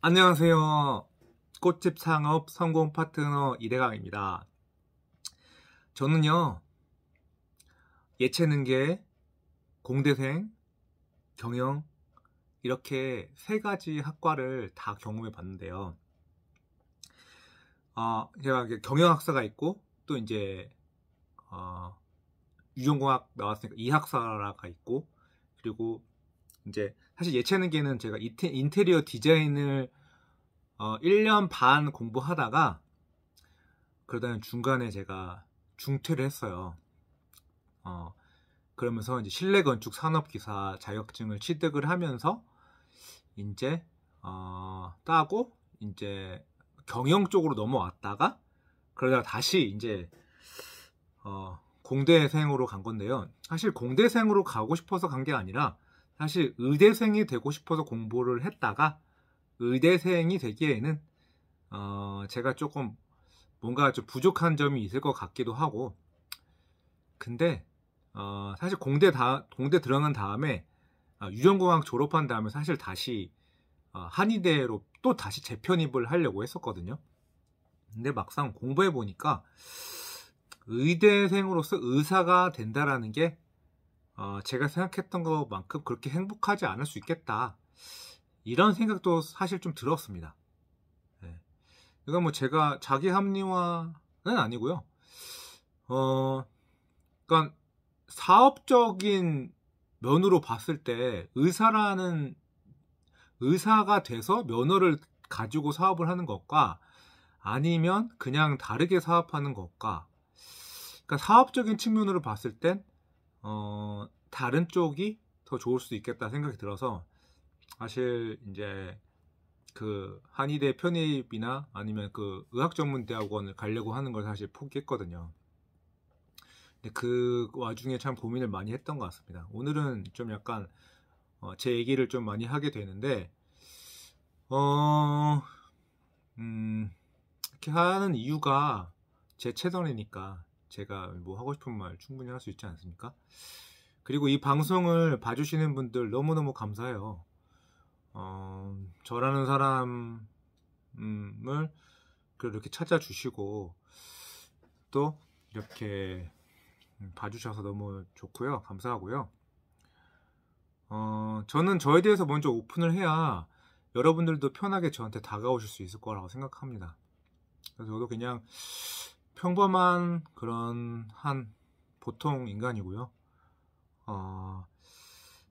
안녕하세요. 꽃집 창업 성공 파트너 이대강입니다. 저는요, 예체능계, 공대생, 경영, 이렇게 세 가지 학과를 다 경험해 봤는데요. 어, 제가 경영학사가 있고, 또 이제, 어, 유전공학 나왔으니까 이학사가 있고, 그리고 이제 사실 예체능계는 제가 이태, 인테리어 디자인을 어, 1년 반 공부하다가 그러다 중간에 제가 중퇴를 했어요. 어, 그러면서 이제 실내 건축 산업 기사 자격증을 취득을 하면서 이제 어, 따고 이제 경영 쪽으로 넘어왔다가 그러다 다시 이제 어, 공대생으로 간 건데요. 사실 공대생으로 가고 싶어서 간 게 아니라 사실 의대생이 되고 싶어서 공부를 했다가 의대생이 되기에는 어 제가 조금 뭔가 좀 부족한 점이 있을 것 같기도 하고 근데 어 사실 공대 다 공대 들어간 다음에 어 유전공학 졸업한 다음에 사실 다시 어, 한의대로 또 다시 재편입을 하려고 했었거든요. 근데 막상 공부해 보니까 의대생으로서 의사가 된다라는 게 어, 제가 생각했던 것만큼 그렇게 행복하지 않을 수 있겠다. 이런 생각도 사실 좀 들었습니다. 네. 이건 그러니까 뭐 제가 자기 합리화는 아니고요. 어, 그러니까 사업적인 면으로 봤을 때 의사라는 의사가 돼서 면허를 가지고 사업을 하는 것과 아니면 그냥 다르게 사업하는 것과 그러니까 사업적인 측면으로 봤을 땐 어, 다른 쪽이 더 좋을 수도 있겠다 생각이 들어서 사실 이제 그 한의대 편입이나 아니면 그 의학 전문 대학원을 가려고 하는 걸 사실 포기했거든요. 근데 그 와중에 참 고민을 많이 했던 것 같습니다. 오늘은 좀 약간 어, 제 얘기를 좀 많이 하게 되는데 어, 음, 이렇게 하는 이유가 제 채널이니까 제가 뭐 하고 싶은 말 충분히 할 수 있지 않습니까? 그리고 이 방송을 봐주시는 분들 너무너무 감사해요. 어, 저라는 사람을 그렇게 찾아주시고 또 이렇게 봐주셔서 너무 좋고요. 감사하고요. 어, 저는 저에 대해서 먼저 오픈을 해야 여러분들도 편하게 저한테 다가오실 수 있을 거라고 생각합니다. 그래서 저도 그냥 평범한 그런 한 보통 인간이고요. 어,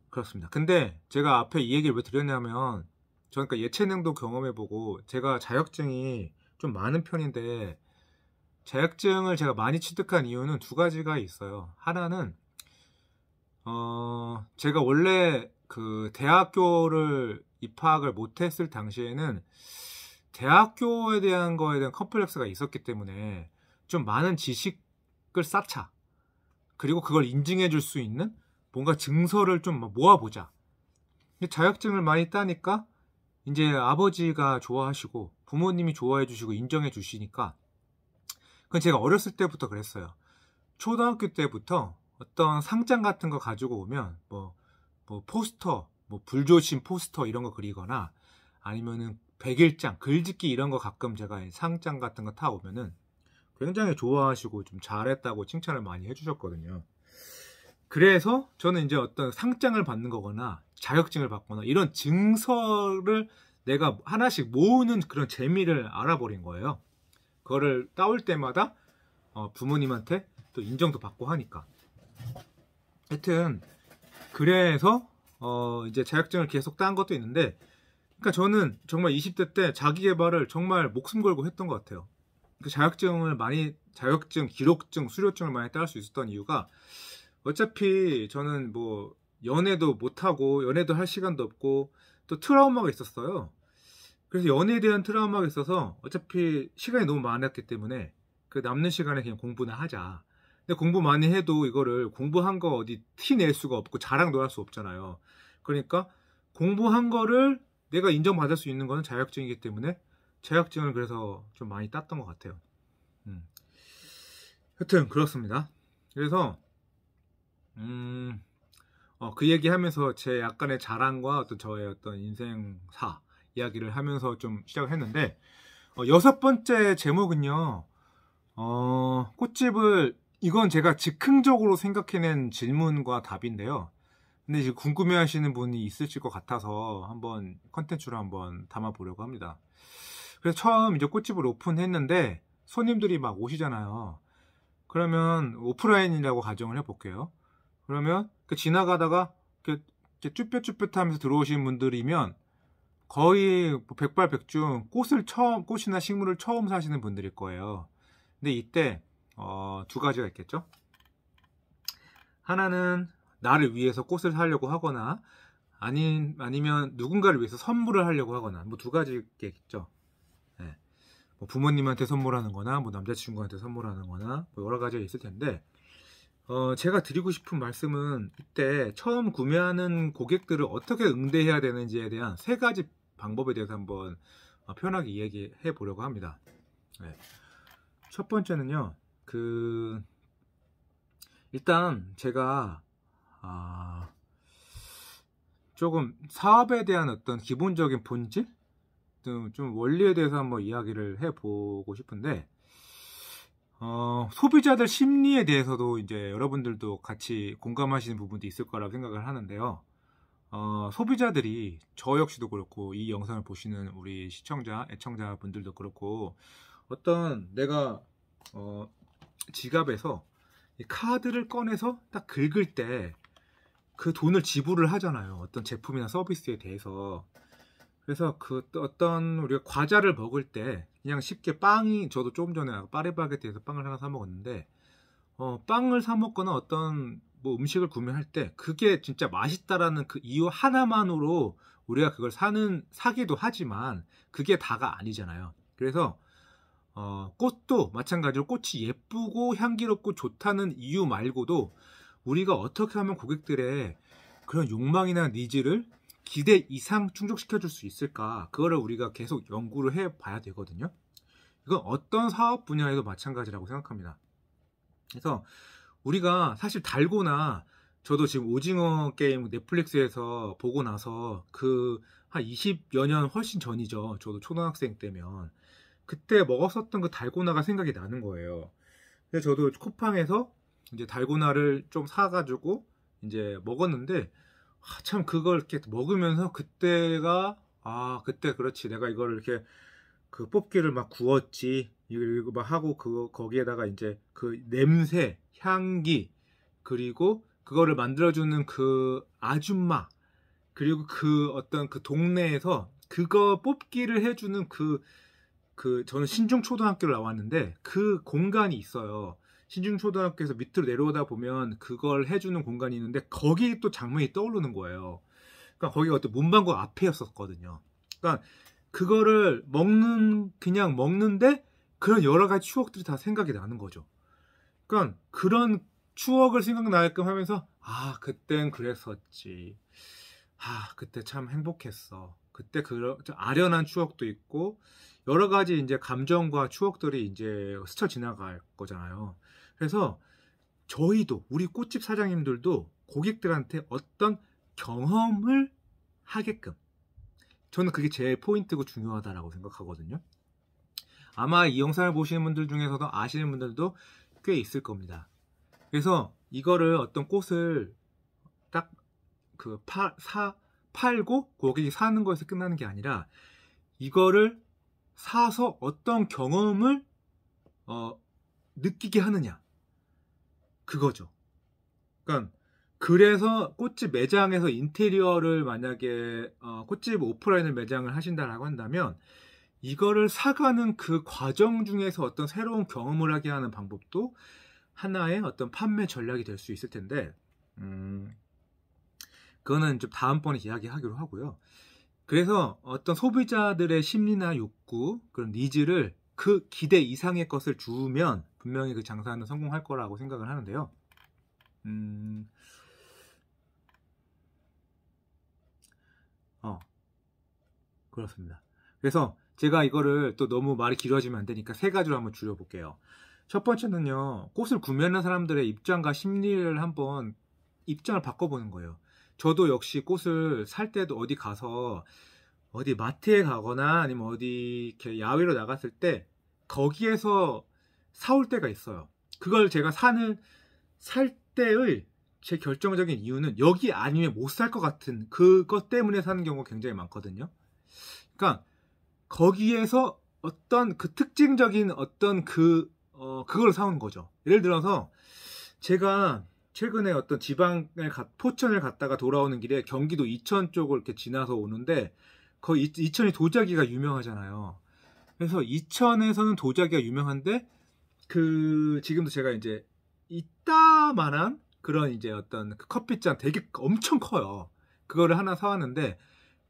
그렇습니다. 근데 제가 앞에 이 얘기를 왜 드렸냐면, 저그니까 예체능도 경험해보고, 제가 자격증이 좀 많은 편인데, 자격증을 제가 많이 취득한 이유는 두 가지가 있어요. 하나는, 어, 제가 원래 그 대학교를 입학을 못했을 당시에는 대학교에 대한 거에 대한 컴플렉스가 있었기 때문에 좀 많은 지식을 쌓자. 그리고 그걸 인증해 줄 수 있는 뭔가 증서를 좀 모아보자. 자격증을 많이 따니까 이제 아버지가 좋아하시고 부모님이 좋아해 주시고 인정해 주시니까 그건 제가 어렸을 때부터 그랬어요. 초등학교 때부터 어떤 상장 같은 거 가지고 오면 뭐, 뭐 포스터, 뭐 불조심 포스터 이런 거 그리거나 아니면은 백일장, 글짓기 이런 거 가끔 제가 상장 같은 거타 오면은 굉장히 좋아하시고 좀 잘했다고 칭찬을 많이 해주셨거든요. 그래서 저는 이제 어떤 상장을 받는 거거나 자격증을 받거나 이런 증서를 내가 하나씩 모으는 그런 재미를 알아버린 거예요. 그거를 따올 때마다 어, 부모님한테 또 인정도 받고 하니까. 하여튼 그래서 어 이제 자격증을 계속 딴 것도 있는데 그러니까 저는 정말 20대 때 자기 개발을 정말 목숨 걸고 했던 것 같아요. 그 자격증을 많이 자격증, 기록증, 수료증을 많이 따를 수 있었던 이유가 어차피 저는 뭐 연애도 못하고 연애도 할 시간도 없고 또 트라우마가 있었어요. 그래서 연애에 대한 트라우마가 있어서 어차피 시간이 너무 많았기 때문에 그 남는 시간에 그냥 공부나 하자. 근데 공부 많이 해도 이거를 공부한 거 어디 티 낼 수가 없고 자랑 도할 수 없잖아요. 그러니까 공부한 거를 내가 인정받을 수 있는 거는 자격증이기 때문에 제약증을 그래서 좀 많이 땄던 것 같아요. 음. 하여튼 그렇습니다. 그래서 음, 어, 그 얘기하면서 제 약간의 자랑과 어떤 저의 어떤 인생사 이야기를 하면서 좀 시작했는데 을 어, 여섯 번째 제목은요. 어, 꽃집을 이건 제가 즉흥적으로 생각해낸 질문과 답인데요. 근데 이제 궁금해하시는 분이 있으실 것 같아서 한번 컨텐츠로 한번 담아보려고 합니다. 그래서 처음 이제 꽃집을 오픈했는데 손님들이 막 오시잖아요. 그러면 오프라인이라고 가정을 해볼게요. 그러면 지나가다가 이렇게 쭈뼛쭈뼛하면서 들어오신 분들이면 거의 뭐 백발백중 꽃을 처음 꽃이나 식물을 처음 사시는 분들일 거예요. 근데 이때 어, 두 가지가 있겠죠. 하나는 나를 위해서 꽃을 사려고 하거나 아니, 아니면 누군가를 위해서 선물을 하려고 하거나 뭐 두 가지겠죠. 뭐 부모님한테 선물하는 거나 뭐 남자친구한테 선물하는 거나 뭐 여러 가지가 있을 텐데 어, 제가 드리고 싶은 말씀은 이때 처음 구매하는 고객들을 어떻게 응대해야 되는지에 대한 세 가지 방법에 대해서 한번 어, 편하게 이야기해 보려고 합니다. 네. 첫 번째는요, 그, 일단 제가, 아, 조금 사업에 대한 어떤 기본적인 본질? 좀, 좀 원리에 대해서 한번 이야기를 해보고 싶은데 어, 소비자들 심리에 대해서도 이제 여러분들도 같이 공감하시는 부분도 있을 거라고 생각을 하는데요. 어, 소비자들이 저 역시도 그렇고 이 영상을 보시는 우리 시청자, 애청자분들도 그렇고 어떤 내가 어, 지갑에서 카드를 꺼내서 딱 긁을 때 그 돈을 지불을 하잖아요. 어떤 제품이나 서비스에 대해서. 그래서 그 어떤 우리가 과자를 먹을 때 그냥 쉽게 빵이 저도 조금 전에 아, 파리바게트에서 빵을 하나 사 먹었는데 어, 빵을 사 먹거나 어떤 뭐 음식을 구매할 때 그게 진짜 맛있다라는 그 이유 하나만으로 우리가 그걸 사는 사기도 하지만 그게 다가 아니잖아요. 그래서 어, 꽃도 마찬가지로 꽃이 예쁘고 향기롭고 좋다는 이유 말고도 우리가 어떻게 하면 고객들의 그런 욕망이나 니즈를 기대 이상 충족시켜 줄 수 있을까? 그거를 우리가 계속 연구를 해 봐야 되거든요. 이건 어떤 사업 분야에도 마찬가지라고 생각합니다. 그래서 우리가 사실 달고나 저도 지금 오징어 게임 넷플릭스에서 보고 나서 그 한 20여 년 훨씬 전이죠. 저도 초등학생 때면 그때 먹었었던 그 달고나가 생각이 나는 거예요. 근데 저도 쿠팡에서 이제 달고나를 좀 사가지고 이제 먹었는데 참 그걸 이렇게 먹으면서 그때가 아 그때 그렇지 내가 이걸 이렇게 그 뽑기를 막 구웠지 이거 막 하고 그 거기에다가 이제 그 냄새 향기 그리고 그거를 만들어주는 그 아줌마 그리고 그 어떤 그 동네에서 그거 뽑기를 해주는 그, 그, 저는 신중초등학교를 나왔는데 그 공간이 있어요. 신중초등학교에서 밑으로 내려오다 보면 그걸 해주는 공간이 있는데 거기 또 장면이 떠오르는 거예요. 그러니까 거기가 어떤 문방구 앞에였었거든요. 그러니까 그거를 먹는 그냥 먹는데 그런 여러 가지 추억들이 다 생각이 나는 거죠. 그러니까 그런 추억을 생각나게끔 하면서 아 그땐 그랬었지. 아 그때 참 행복했어. 그때 그 아련한 추억도 있고 여러 가지 이제 감정과 추억들이 이제 스쳐 지나갈 거잖아요. 그래서 저희도 우리 꽃집 사장님들도 고객들한테 어떤 경험을 하게끔 저는 그게 제 포인트고 중요하다라고 생각하거든요. 아마 이 영상을 보시는 분들 중에서도 아시는 분들도 꽤 있을 겁니다. 그래서 이거를 어떤 꽃을 딱 그 팔고 고객이 사는 거에서 끝나는 게 아니라 이거를 사서 어떤 경험을 어, 느끼게 하느냐 그거죠. 그러니까 그래서 꽃집 매장에서 인테리어를 만약에 어, 꽃집 오프라인을 매장을 하신다라고 한다면 이거를 사가는 그 과정 중에서 어떤 새로운 경험을 하게 하는 방법도 하나의 어떤 판매 전략이 될 수 있을 텐데 음, 그거는 좀 다음번에 이야기하기로 하고요. 그래서 어떤 소비자들의 심리나 욕구 그런 니즈를 그 기대 이상의 것을 주면 분명히 그 장사는 성공할 거라고 생각을 하는데요. 음, 어, 그렇습니다. 그래서 제가 이거를 또 너무 말이 길어지면 안 되니까 세 가지로 한번 줄여볼게요. 첫 번째는요, 꽃을 구매하는 사람들의 입장과 심리를 한번 입장을 바꿔보는 거예요. 저도 역시 꽃을 살 때도 어디 가서 어디 마트에 가거나 아니면 어디 이렇게 야외로 나갔을 때 거기에서 사올 때가 있어요. 그걸 제가 사는 살 때의 제 결정적인 이유는 여기 아니면 못 살 것 같은 그것 때문에 사는 경우가 굉장히 많거든요. 그러니까 거기에서 어떤 그 특징적인 어떤 그 어, 그걸 사온 거죠. 예를 들어서 제가 최근에 어떤 지방을 가, 포천을 갔다가 돌아오는 길에 경기도 이천 쪽을 이렇게 지나서 오는데 거의 이천이 도자기가 유명하잖아요. 그래서 이천에서는 도자기가 유명한데 그 지금도 제가 이제 이따만한 그런 이제 어떤 그 커피잔 되게 엄청 커요. 그거를 하나 사왔는데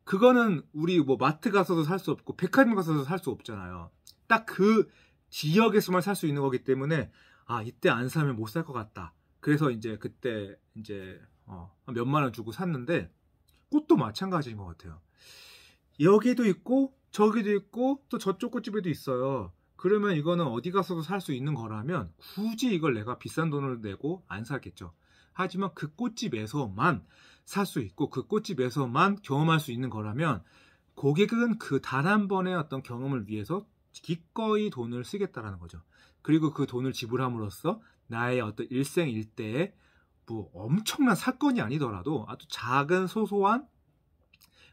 그거는 우리 뭐 마트 가서도 살 수 없고 백화점 가서도 살 수 없잖아요. 딱 그 지역에서만 살 수 있는 거기 때문에 아 이때 안 사면 못 살 것 같다. 그래서 이제 그때 이제 어, 몇만 원 주고 샀는데 꽃도 마찬가지인 것 같아요. 여기도 있고 저기도 있고 또 저쪽 꽃집에도 있어요. 그러면 이거는 어디 가서도 살 수 있는 거라면 굳이 이걸 내가 비싼 돈을 내고 안 사겠죠. 하지만 그 꽃집에서만 살 수 있고 그 꽃집에서만 경험할 수 있는 거라면 고객은 그 단 한 번의 어떤 경험을 위해서 기꺼이 돈을 쓰겠다라는 거죠. 그리고 그 돈을 지불함으로써 나의 어떤 일생 일대에 뭐 엄청난 사건이 아니더라도 아주 작은 소소한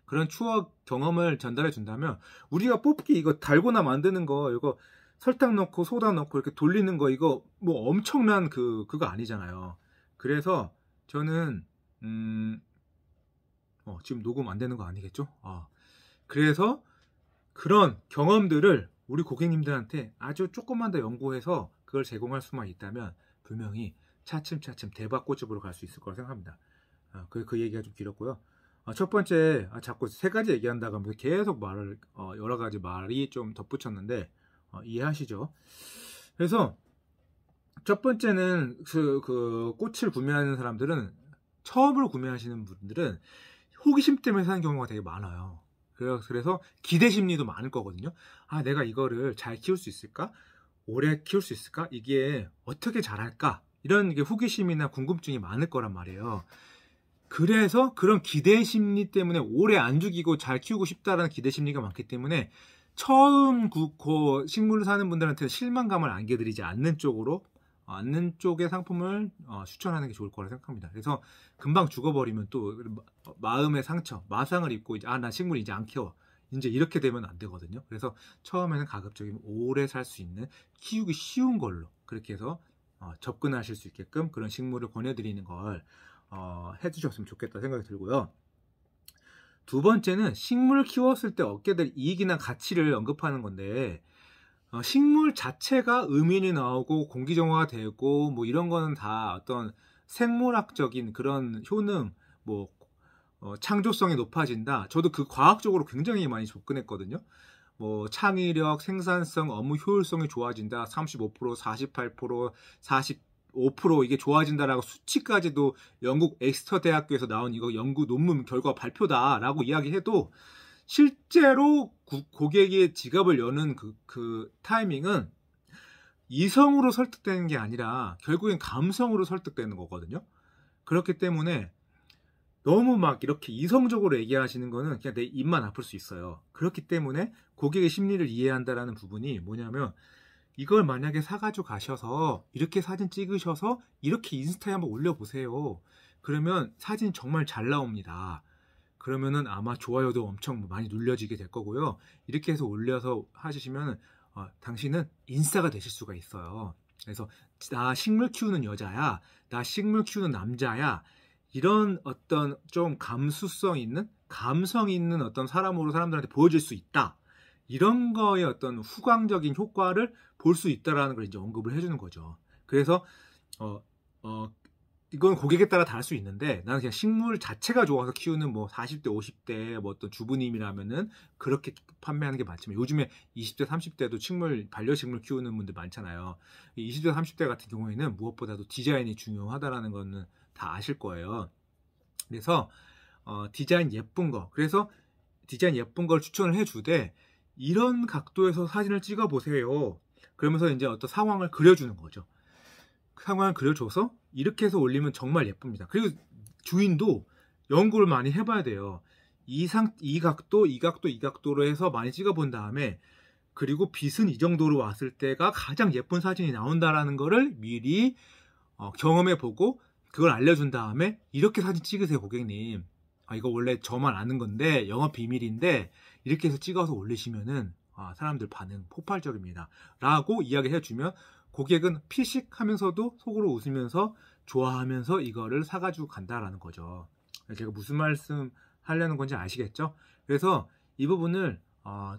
그런 추억 경험을 전달해 준다면 우리가 뽑기 이거 달고나 만드는 거 이거 설탕 넣고 소다 넣고 이렇게 돌리는 거 이거 뭐 엄청난 그 그거 아니잖아요. 그래서 저는 음, 어, 지금 녹음 안 되는 거 아니겠죠? 아, 그래서 그런 경험들을 우리 고객님들한테 아주 조금만 더 연구해서 그걸 제공할 수만 있다면 분명히 차츰차츰 대박 고집으로 갈 수 있을 거라 생각합니다. 아, 그, 그 얘기가 좀 길었고요. 아, 첫 번째, 아, 자꾸 세 가지 얘기한다고 하면서 계속 말을, 어, 여러 가지 말이 좀 덧붙였는데, 어, 이해하시죠? 그래서 첫 번째는 그, 그 꽃을 구매하는 사람들은 처음으로 구매하시는 분들은 호기심 때문에 사는 경우가 되게 많아요. 그래서 기대 심리도 많을 거거든요. 아, 내가 이거를 잘 키울 수 있을까? 오래 키울 수 있을까? 이게 어떻게 잘할까? 이런 게 호기심이나 궁금증이 많을 거란 말이에요. 그래서 그런 기대 심리 때문에 오래 안 죽이고 잘 키우고 싶다라는 기대 심리가 많기 때문에 처음 구코 식물을 사는 분들한테 실망감을 안겨드리지 않는 쪽으로 어, 않는 쪽의 상품을 어, 추천하는 게 좋을 거라 생각합니다. 그래서 금방 죽어버리면 또 어, 마음의 상처, 마상을 입고 이제 아 나 식물 이제 안 키워 이제 이렇게 되면 안 되거든요. 그래서 처음에는 가급적이면 오래 살 수 있는 키우기 쉬운 걸로 그렇게 해서 어, 접근하실 수 있게끔 그런 식물을 권해드리는 걸 어, 해주셨으면 좋겠다 생각이 들고요. 두 번째는 식물을 키웠을 때 얻게 될 이익이나 가치를 언급하는 건데 어, 식물 자체가 음인이 나오고 공기 정화가 되고 뭐 이런 거는 다 어떤 생물학적인 그런 효능 뭐 어, 창조성이 높아진다. 저도 그 과학적으로 굉장히 많이 접근했거든요. 뭐 창의력, 생산성, 업무 효율성이 좋아진다. 35%, 48%, 40 5% 이게 좋아진다라고 수치까지도 영국 엑스터 대학교에서 나온 이거 연구 논문 결과 발표다라고 이야기해도 실제로 고객의 지갑을 여는 그, 그 타이밍은 이성으로 설득되는 게 아니라 결국엔 감성으로 설득되는 거거든요. 그렇기 때문에 너무 막 이렇게 이성적으로 얘기하시는 거는 그냥 내 입만 아플 수 있어요. 그렇기 때문에 고객의 심리를 이해한다라는 부분이 뭐냐면 이걸 만약에 사가지고 가셔서 이렇게 사진 찍으셔서 이렇게 인스타에 한번 올려보세요. 그러면 사진 정말 잘 나옵니다. 그러면은 아마 좋아요도 엄청 많이 눌려지게 될 거고요. 이렇게 해서 올려서 하시면 어, 당신은 인싸가 되실 수가 있어요. 그래서 나 식물 키우는 여자야, 나 식물 키우는 남자야 이런 어떤 좀 감수성 있는 감성 있는 어떤 사람으로 사람들한테 보여줄 수 있다. 이런 거에 어떤 후광적인 효과를 볼 수 있다라는 걸 이제 언급을 해주는 거죠. 그래서 어, 어, 이건 고객에 따라 다를 수 있는데 나는 그냥 식물 자체가 좋아서 키우는 뭐 40대, 50대 뭐 어떤 주부님이라면은 그렇게 판매하는 게 많지만 요즘에 20대, 30대도 식물 반려식물 키우는 분들 많잖아요. 20대, 30대 같은 경우에는 무엇보다도 디자인이 중요하다라는 거는 다 아실 거예요. 그래서 어, 디자인 예쁜 거. 그래서 디자인 예쁜 걸 추천을 해주되 이런 각도에서 사진을 찍어 보세요. 그러면서 이제 어떤 상황을 그려주는 거죠. 그 상황을 그려줘서 이렇게 해서 올리면 정말 예쁩니다. 그리고 주인도 연구를 많이 해봐야 돼요. 이 상, 이 각도, 이 각도, 이 각도로 해서 많이 찍어본 다음에 그리고 빛은 이 정도로 왔을 때가 가장 예쁜 사진이 나온다라는 거를 미리 어, 경험해보고 그걸 알려준 다음에 이렇게 사진 찍으세요, 고객님. 아, 이거 원래 저만 아는 건데 영업 비밀인데 이렇게 해서 찍어서 올리시면은 아, 사람들 반응 폭발적입니다. 라고 이야기 해주면 고객은 피식 하면서도 속으로 웃으면서 좋아하면서 이거를 사가지고 간다라는 거죠. 제가 무슨 말씀 하려는 건지 아시겠죠? 그래서 이 부분을 어,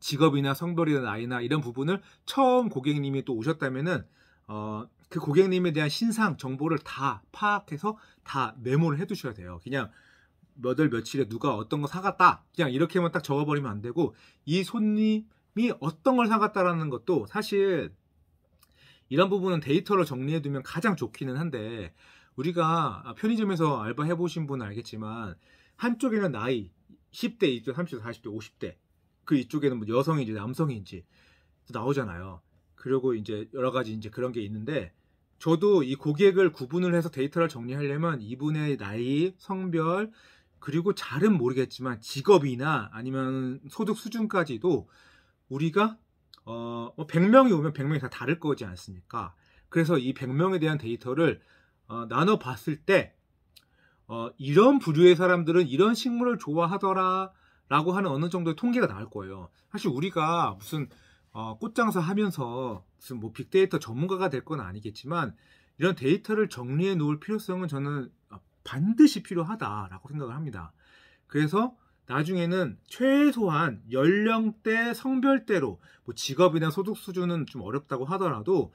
직업이나 성별이나 나이나 이런 부분을 처음 고객님이 또 오셨다면은 어, 그 고객님에 대한 신상 정보를 다 파악해서 다 메모를 해두셔야 돼요. 그냥 몇월 며칠에 누가 어떤 거 사갔다 그냥 이렇게만 딱 적어버리면 안 되고 이 손님이 어떤 걸 사갔다라는 것도 사실 이런 부분은 데이터를 정리해두면 가장 좋기는 한데 우리가 편의점에서 알바 해보신 분은 알겠지만 한쪽에는 나이 10대, 20대, 30대, 40대, 50대 그 이쪽에는 뭐 여성인지 남성인지 나오잖아요. 그리고 이제 여러 가지 이제 그런 게 있는데 저도 이 고객을 구분을 해서 데이터를 정리하려면 이분의 나이, 성별, 그리고 잘은 모르겠지만 직업이나 아니면 소득 수준까지도 우리가 어, 100명이 뭐 오면 100명이 다 다를 거지 않습니까? 그래서 이 100명에 대한 데이터를 어, 나눠 봤을 때 어, 이런 부류의 사람들은 이런 식물을 좋아하더라 라고 하는 어느 정도의 통계가 나올 거예요. 사실 우리가 무슨 어, 꽃장사 하면서 무슨 뭐 빅데이터 전문가가 될 건 아니겠지만 이런 데이터를 정리해 놓을 필요성은 저는 반드시 필요하다라고 생각을 합니다. 그래서 나중에는 최소한 연령대, 성별대로 뭐 직업이나 소득 수준은 좀 어렵다고 하더라도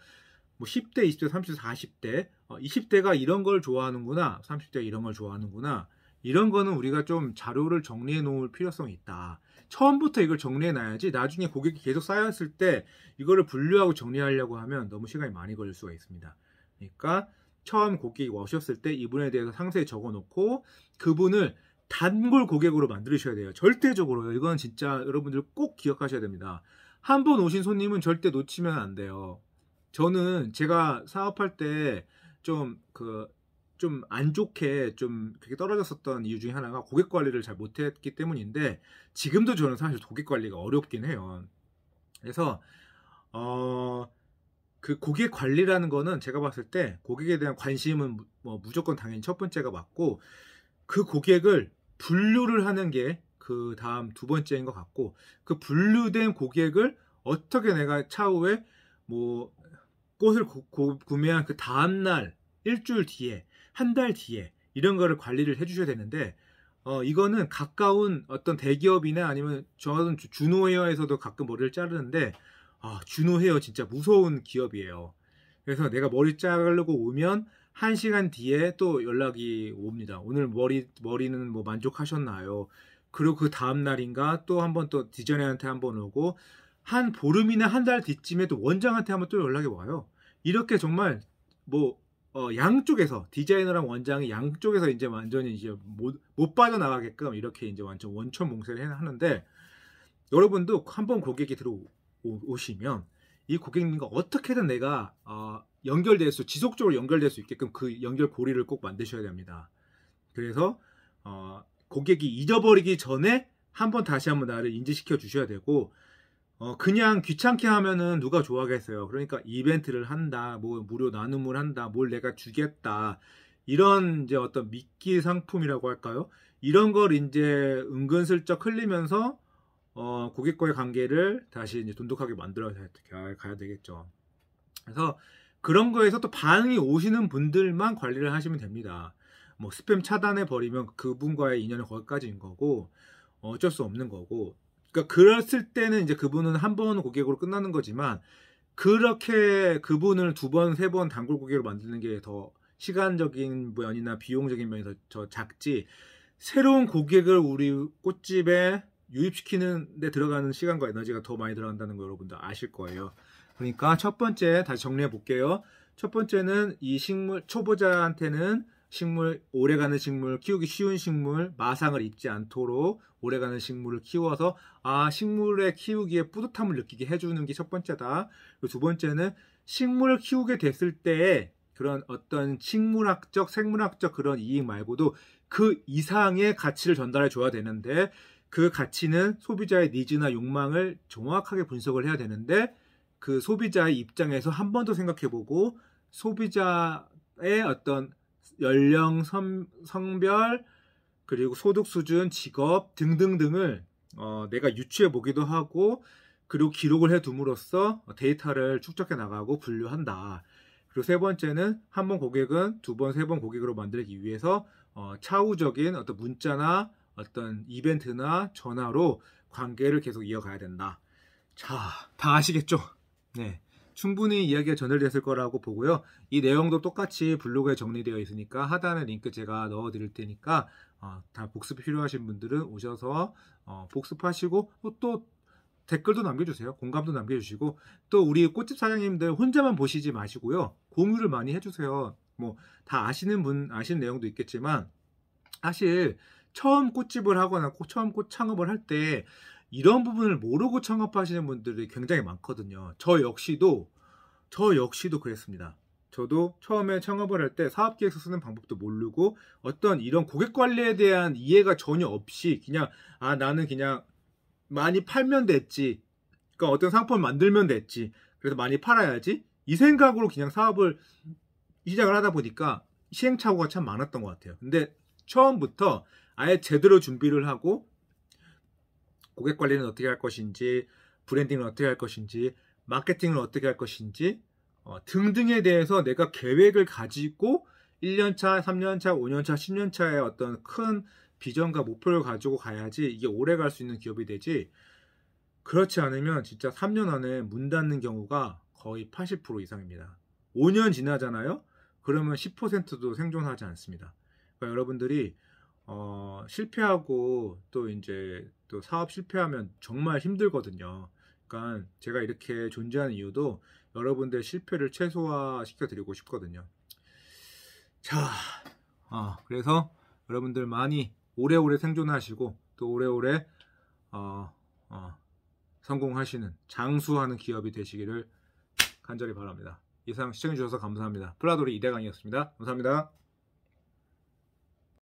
뭐 10대, 20대, 30대, 40대, 어, 20대가 이런 걸 좋아하는구나, 30대가 이런 걸 좋아하는구나. 이런 거는 우리가 좀 자료를 정리해 놓을 필요성이 있다. 처음부터 이걸 정리해 놔야지 나중에 고객이 계속 쌓였을 때 이거를 분류하고 정리하려고 하면 너무 시간이 많이 걸릴 수가 있습니다. 그러니까 처음 고객 오셨을 때 이분에 대해서 상세히 적어놓고 그분을 단골 고객으로 만드셔야 돼요. 절대적으로 이건 진짜 여러분들 꼭 기억하셔야 됩니다. 한 번 오신 손님은 절대 놓치면 안 돼요. 저는 제가 사업할 때 좀 그 좀 안 좋게 좀 그렇게 떨어졌었던 이유 중에 하나가 고객 관리를 잘 못했기 때문인데 지금도 저는 사실 고객 관리가 어렵긴 해요. 그래서 어그 고객 관리라는 거는 제가 봤을 때 고객에 대한 관심은 뭐 무조건 당연히 첫 번째가 맞고 그 고객을 분류를 하는 게 그 다음 두 번째인 것 같고 그 분류된 고객을 어떻게 내가 차후에 뭐 꽃을 고, 고, 구매한 그 다음 날 일주일 뒤에 한 달 뒤에 이런 거를 관리를 해주셔야 되는데 어, 이거는 가까운 어떤 대기업이나 아니면 저는 주노웨어에서도 가끔 머리를 자르는데 아, 준호헤어 진짜 무서운 기업이에요. 그래서 내가 머리 자르고 오면 1시간 뒤에 또 연락이 옵니다. 오늘 머리, 머리는 뭐 만족하셨나요? 그리고 그 다음날인가 또 한번또 디자이너한테 한번 오고 한 보름이나 한 달 뒤쯤에 또 원장한테 한번 또 연락이 와요. 이렇게 정말 뭐 어, 양쪽에서 디자이너랑 원장이 양쪽에서 이제 완전히 이제 못, 못 빠져나가게끔 이렇게 이제 완전 원천 봉쇄를 하는데 여러분도 한번 고객이 들어오 오, 시면이 고객님과 어떻게든 내가 어, 연결될 수 지속적으로 연결될 수 있게끔 그 연결 고리를 꼭 만드셔야 됩니다. 그래서 어, 고객이 잊어버리기 전에 한번 다시 한번 나를 인지시켜 주셔야 되고 어, 그냥 귀찮게 하면은 누가 좋아하겠어요. 그러니까 이벤트를 한다, 뭐 무료 나눔을 한다, 뭘 내가 주겠다 이런 이제 어떤 미끼 상품이라고 할까요? 이런 걸 이제 은근슬쩍 흘리면서 어, 고객과의 관계를 다시 이제 돈독하게 만들어 서 가야 되겠죠. 그래서 그런 거에서 또 반응이 오시는 분들만 관리를 하시면 됩니다. 뭐 스팸 차단해 버리면 그분과의 인연은 거기까지인 거고 어, 어쩔 수 없는 거고. 그러니까 그랬을 때는 이제 그분은 한 번 고객으로 끝나는 거지만 그렇게 그분을 두 번, 세 번 단골 고객으로 만드는 게 더 시간적인 면이나 비용적인 면에서 저 작지 새로운 고객을 우리 꽃집에 유입시키는 데 들어가는 시간과 에너지가 더 많이 들어간다는 거 여러분들 아실 거예요. 그러니까 첫 번째 다시 정리해 볼게요. 첫 번째는 이 식물 초보자한테는 식물 오래가는 식물 키우기 쉬운 식물 마상을 입지 않도록 오래가는 식물을 키워서 아 식물의 키우기에 뿌듯함을 느끼게 해주는 게 첫 번째다. 그리고 두 번째는 식물을 키우게 됐을 때 그런 어떤 식물학적 생물학적 그런 이익 말고도 그 이상의 가치를 전달해 줘야 되는데 그 가치는 소비자의 니즈나 욕망을 정확하게 분석을 해야 되는데 그 소비자의 입장에서 한 번 더 생각해보고 소비자의 어떤 연령, 성, 성별, 그리고 소득 수준, 직업 등등등을 어, 내가 유추해 보기도 하고 그리고 기록을 해둠으로써 데이터를 축적해 나가고 분류한다. 그리고 세 번째는 한 번 고객은 두 번, 세 번 고객으로 만들기 위해서 어, 차후적인 어떤 문자나 어떤 이벤트나 전화로 관계를 계속 이어가야 된다. 자, 다 아시겠죠? 네. 충분히 이야기가 전달됐을 거라고 보고요. 이 내용도 똑같이 블로그에 정리되어 있으니까 하단에 링크 제가 넣어 드릴 테니까 어, 다 복습 필요하신 분들은 오셔서 어, 복습하시고 어, 또 댓글도 남겨주세요. 공감도 남겨주시고 또 우리 꽃집 사장님들 혼자만 보시지 마시고요. 공유를 많이 해주세요. 뭐 다 아시는 분 아시는 내용도 있겠지만 사실 처음 꽃집을 하거나 처음 꽃 창업을 할 때 이런 부분을 모르고 창업하시는 분들이 굉장히 많거든요. 저 역시도 저 역시도 그랬습니다. 저도 처음에 창업을 할 때 사업 계획서 쓰는 방법도 모르고 어떤 이런 고객 관리에 대한 이해가 전혀 없이 그냥 아 나는 그냥 많이 팔면 됐지. 그러니까 어떤 상품 을 만들면 됐지. 그래서 많이 팔아야지. 이 생각으로 그냥 사업을 시작을 하다 보니까 시행착오가 참 많았던 것 같아요. 근데 처음부터 아예 제대로 준비를 하고 고객 관리는 어떻게 할 것인지 브랜딩은 어떻게 할 것인지 마케팅은 어떻게 할 것인지 어, 등등에 대해서 내가 계획을 가지고 1년차, 3년차, 5년차, 10년차의 어떤 큰 비전과 목표를 가지고 가야지 이게 오래 갈 수 있는 기업이 되지 그렇지 않으면 진짜 3년 안에 문 닫는 경우가 거의 80% 이상입니다. 5년 지나잖아요? 그러면 10%도 생존하지 않습니다. 그러니까 여러분들이 어, 실패하고 또 이제 또 사업 실패하면 정말 힘들거든요. 그러니까 제가 이렇게 존재하는 이유도 여러분들의 실패를 최소화 시켜드리고 싶거든요. 자, 어, 그래서 여러분들 많이 오래오래 생존하시고 또 오래오래 어, 어, 성공하시는 장수하는 기업이 되시기를 간절히 바랍니다. 이상 시청해주셔서 감사합니다. 플라도리 이대강이었습니다. 감사합니다.